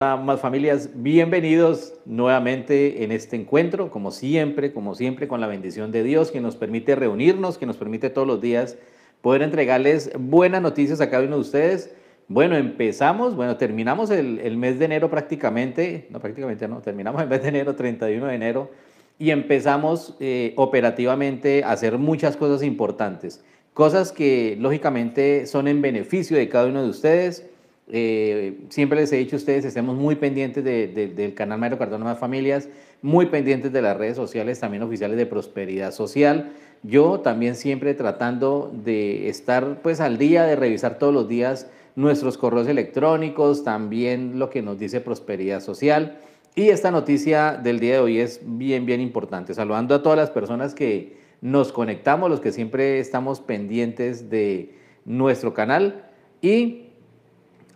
Más familias, bienvenidos nuevamente en este encuentro, como siempre, como siempre, con la bendición de Dios que nos permite reunirnos, que nos permite todos los días poder entregarles buenas noticias a cada uno de ustedes. Bueno, empezamos, bueno, terminamos el, el mes de enero prácticamente, no prácticamente no, terminamos el mes de enero, 31 de enero y empezamos eh, operativamente a hacer muchas cosas importantes, cosas que lógicamente son en beneficio de cada uno de ustedes. Eh, siempre les he dicho a ustedes, estemos muy pendientes del canal Mario Cardona Más Familias, muy pendientes de las redes sociales también oficiales de Prosperidad Social. Yo también siempre tratando de estar pues al día, de revisar todos los días nuestros correos electrónicos, también lo que nos dice Prosperidad Social. Y esta noticia del día de hoy es bien, bien importante. Saludando a todas las personas que nos conectamos, los que siempre estamos pendientes de nuestro canal. Y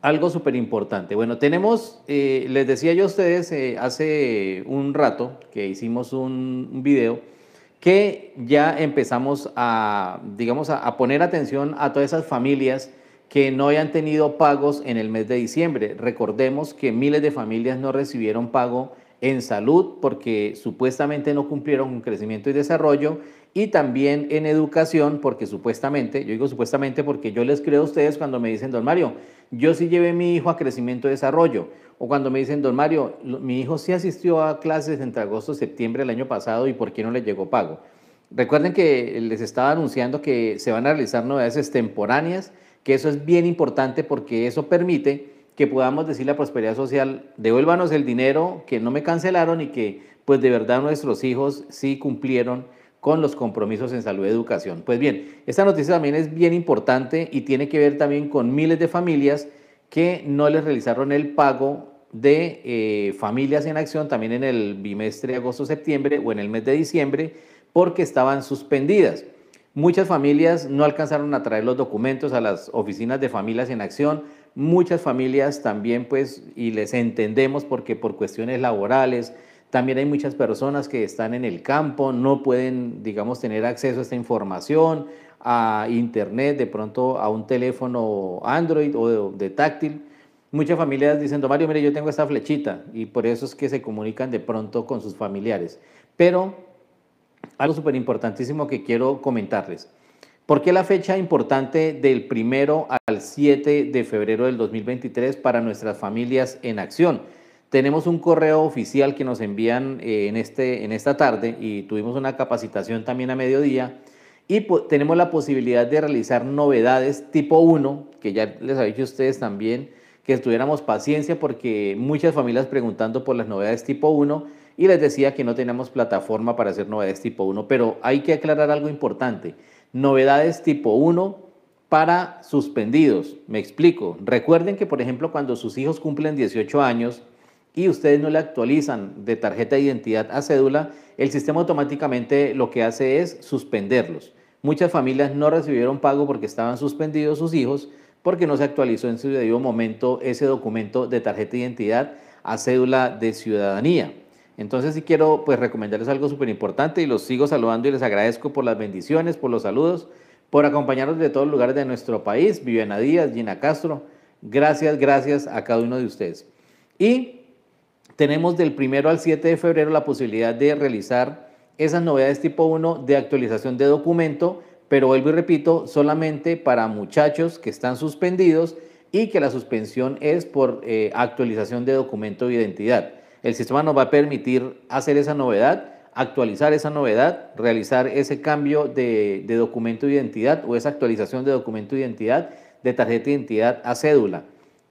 algo súper importante. Bueno, tenemos, eh, les decía yo a ustedes eh, hace un rato que hicimos un, video que ya empezamos a, digamos, a, poner atención a todas esas familias que no hayan tenido pagos en el mes de diciembre. Recordemos que miles de familias no recibieron pago en salud porque supuestamente no cumplieron con crecimiento y desarrollo y también en educación porque supuestamente, yo digo supuestamente porque yo les creo a ustedes cuando me dicen, don Mario, yo sí llevé a mi hijo a crecimiento y desarrollo o cuando me dicen, don Mario, mi hijo sí asistió a clases entre agosto y septiembre del año pasado y por qué no le llegó pago. Recuerden que les estaba anunciando que se van a realizar novedades extemporáneas que eso es bien importante porque eso permite que podamos decir la prosperidad social, devuélvanos el dinero que no me cancelaron y que pues de verdad nuestros hijos sí cumplieron con los compromisos en salud y educación. Pues bien, esta noticia también es bien importante y tiene que ver también con miles de familias que no les realizaron el pago de eh, familias en acción también en el bimestre agosto-septiembre o en el mes de diciembre porque estaban suspendidas. Muchas familias no alcanzaron a traer los documentos a las oficinas de familias en acción. Muchas familias también, pues, y les entendemos porque por cuestiones laborales, también hay muchas personas que están en el campo, no pueden, digamos, tener acceso a esta información, a internet, de pronto a un teléfono Android o de, táctil. Muchas familias dicen, Mario, mire, yo tengo esta flechita y por eso es que se comunican de pronto con sus familiares. Pero algo súper importantísimo que quiero comentarles. ¿Por qué la fecha importante del primero al 7 de febrero del 2023 para nuestras familias en acción? Tenemos un correo oficial que nos envían eh, en, este, en esta tarde y tuvimos una capacitación también a mediodía y tenemos la posibilidad de realizar novedades tipo 1, que ya les había dicho ustedes también, que estuviéramos paciencia porque muchas familias preguntando por las novedades tipo 1 y les decía que no tenemos plataforma para hacer novedades tipo 1, pero hay que aclarar algo importante. Novedades tipo 1 para suspendidos. Me explico. Recuerden que, por ejemplo, cuando sus hijos cumplen 18 años y ustedes no le actualizan de tarjeta de identidad a cédula, el sistema automáticamente lo que hace es suspenderlos. Muchas familias no recibieron pago porque estaban suspendidos sus hijos porque no se actualizó en su debido momento ese documento de tarjeta de identidad a cédula de ciudadanía. Entonces sí quiero pues recomendarles algo súper importante y los sigo saludando y les agradezco por las bendiciones, por los saludos, por acompañarnos de todos los lugares de nuestro país, Viviana Díaz, Gina Castro, gracias, gracias a cada uno de ustedes. Y tenemos del primero al 7 de febrero la posibilidad de realizar esas novedades tipo 1 de actualización de documento, pero vuelvo y repito, solamente para muchachos que están suspendidos y que la suspensión es por eh, actualización de documento de identidad. El sistema nos va a permitir hacer esa novedad, actualizar esa novedad, realizar ese cambio de, documento de identidad o esa actualización de documento de identidad de tarjeta de identidad a cédula.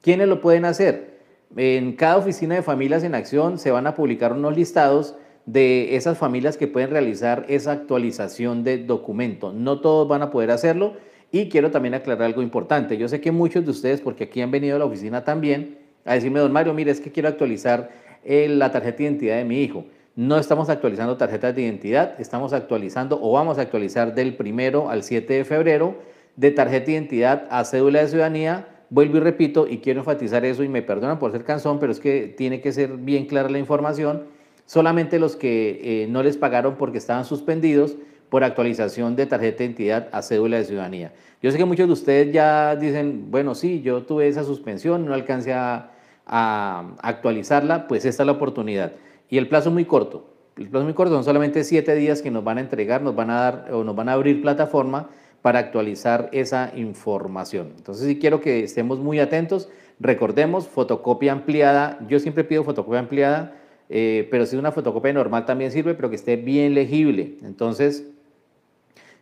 ¿Quiénes lo pueden hacer? En cada oficina de familias en acción se van a publicar unos listados de esas familias que pueden realizar esa actualización de documento. No todos van a poder hacerlo y quiero también aclarar algo importante. Yo sé que muchos de ustedes, porque aquí han venido a la oficina también, a decirme, don Mario, mire, es que quiero actualizar la tarjeta de identidad de mi hijo. No estamos actualizando tarjetas de identidad, estamos actualizando o vamos a actualizar del primero al 7 de febrero de tarjeta de identidad a cédula de ciudadanía. Vuelvo y repito, y quiero enfatizar eso, y me perdonan por ser cansón, pero es que tiene que ser bien clara la información. Solamente los que eh, no les pagaron porque estaban suspendidos por actualización de tarjeta de identidad a cédula de ciudadanía. Yo sé que muchos de ustedes ya dicen, bueno, sí, yo tuve esa suspensión, no alcancé a a actualizarla, pues esta es la oportunidad. Y el plazo muy corto. El plazo muy corto son solamente 7 días que nos van a entregar, nos van a dar o nos van a abrir plataforma para actualizar esa información. Entonces si quiero que estemos muy atentos. Recordemos, fotocopia ampliada. Yo siempre pido fotocopia ampliada, eh, pero si una fotocopia normal también sirve, pero que esté bien legible. Entonces,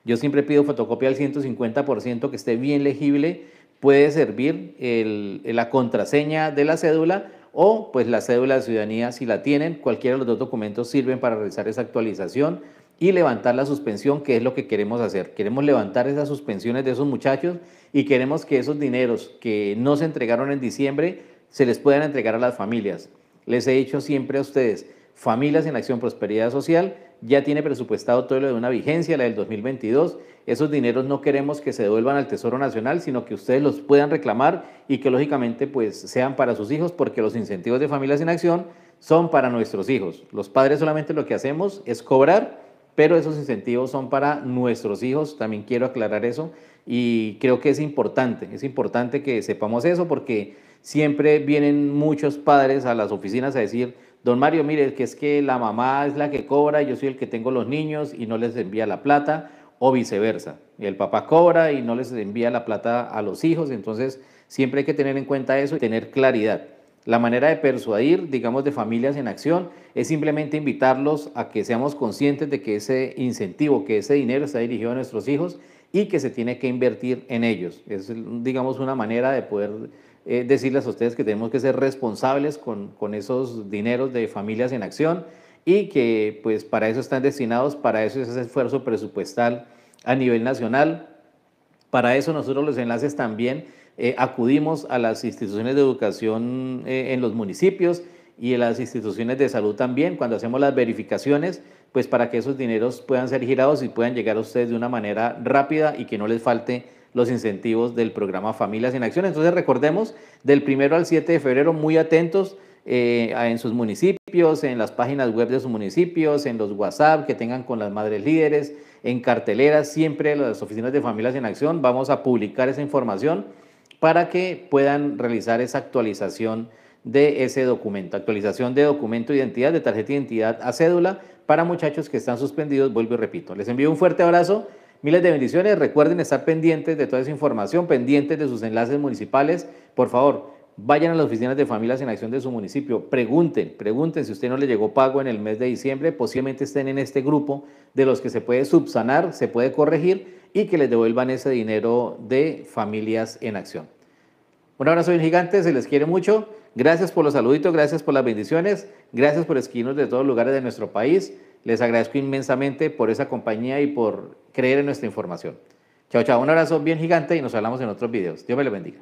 yo siempre pido fotocopia al 150% que esté bien legible puede servir la contraseña de la cédula o pues la cédula de ciudadanía si la tienen. Cualquiera de los dos documentos sirven para realizar esa actualización y levantar la suspensión, que es lo que queremos hacer. Queremos levantar esas suspensiones de esos muchachos y queremos que esos dineros que no se entregaron en diciembre se les puedan entregar a las familias. Les he dicho siempre a ustedes, Familias en Acción Prosperidad Social ya tiene presupuestado todo lo de una vigencia, la del 2022, esos dineros no queremos que se devuelvan al Tesoro Nacional, sino que ustedes los puedan reclamar y que lógicamente pues sean para sus hijos, porque los incentivos de Familias en Acción son para nuestros hijos. Los padres solamente lo que hacemos es cobrar, pero esos incentivos son para nuestros hijos, también quiero aclarar eso, y creo que es importante, es importante que sepamos eso, porque siempre vienen muchos padres a las oficinas a decir, Don Mario, mire, que es que la mamá es la que cobra, yo soy el que tengo los niños y no les envía la plata, o viceversa. El papá cobra y no les envía la plata a los hijos, entonces siempre hay que tener en cuenta eso y tener claridad. La manera de persuadir, digamos, de familias en acción es simplemente invitarlos a que seamos conscientes de que ese incentivo, que ese dinero está dirigido a nuestros hijos y que se tiene que invertir en ellos. Es, digamos, una manera de poder eh, decirles a ustedes que tenemos que ser responsables con, con esos dineros de familias en acción y que pues para eso están destinados, para eso es ese esfuerzo presupuestal a nivel nacional. Para eso nosotros los enlaces también eh, acudimos a las instituciones de educación eh, en los municipios y en las instituciones de salud también, cuando hacemos las verificaciones, pues para que esos dineros puedan ser girados y puedan llegar a ustedes de una manera rápida y que no les falte los incentivos del programa Familias en Acción. Entonces recordemos, del primero al 7 de febrero, muy atentos, eh, en sus municipios, en las páginas web de sus municipios, en los WhatsApp que tengan con las madres líderes, en carteleras, siempre en las oficinas de Familias en Acción. Vamos a publicar esa información para que puedan realizar esa actualización de ese documento, actualización de documento de identidad, de tarjeta de identidad a cédula para muchachos que están suspendidos, vuelvo y repito. Les envío un fuerte abrazo, miles de bendiciones, recuerden estar pendientes de toda esa información, pendientes de sus enlaces municipales, por favor, vayan a las oficinas de familias en acción de su municipio, pregunten, pregunten si usted no le llegó pago en el mes de diciembre, posiblemente estén en este grupo de los que se puede subsanar, se puede corregir y que les devuelvan ese dinero de familias en acción. Un abrazo bien gigante, se les quiere mucho. Gracias por los saluditos, gracias por las bendiciones, gracias por esquinos de todos lugares de nuestro país. Les agradezco inmensamente por esa compañía y por creer en nuestra información. Chao, chao, un abrazo bien gigante y nos hablamos en otros videos. Dios me lo bendiga.